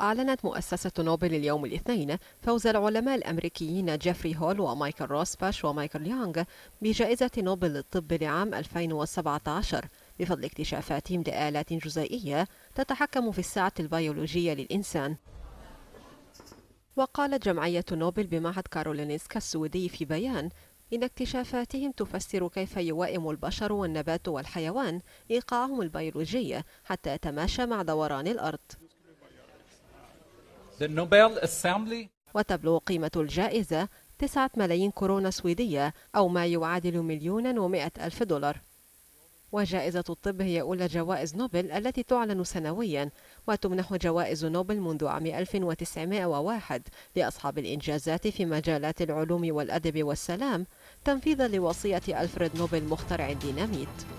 أعلنت مؤسسة نوبل اليوم الاثنين فوز العلماء الأمريكيين جيفري هول ومايكل روسباش ومايكل يونغ بجائزة نوبل للطب لعام 2017 بفضل اكتشافاتهم لآلات جزيئية تتحكم في الساعة البيولوجية للإنسان وقالت جمعية نوبل بمعهد كارولينسكا السويدي في بيان إن اكتشافاتهم تفسر كيف يوائم البشر والنبات والحيوان إيقاعهم البيولوجي حتى يتماشى مع دوران الأرض وتبلغ قيمة الجائزة 9 ملايين كورونا سويدية أو ما يعادل مليون ومائة ألف دولار وجائزة الطب هي أولى جوائز نوبل التي تعلن سنويا وتمنح جوائز نوبل منذ عام 1901 لأصحاب الإنجازات في مجالات العلوم والأدب والسلام تنفيذا لوصية ألفريد نوبل مخترع الديناميت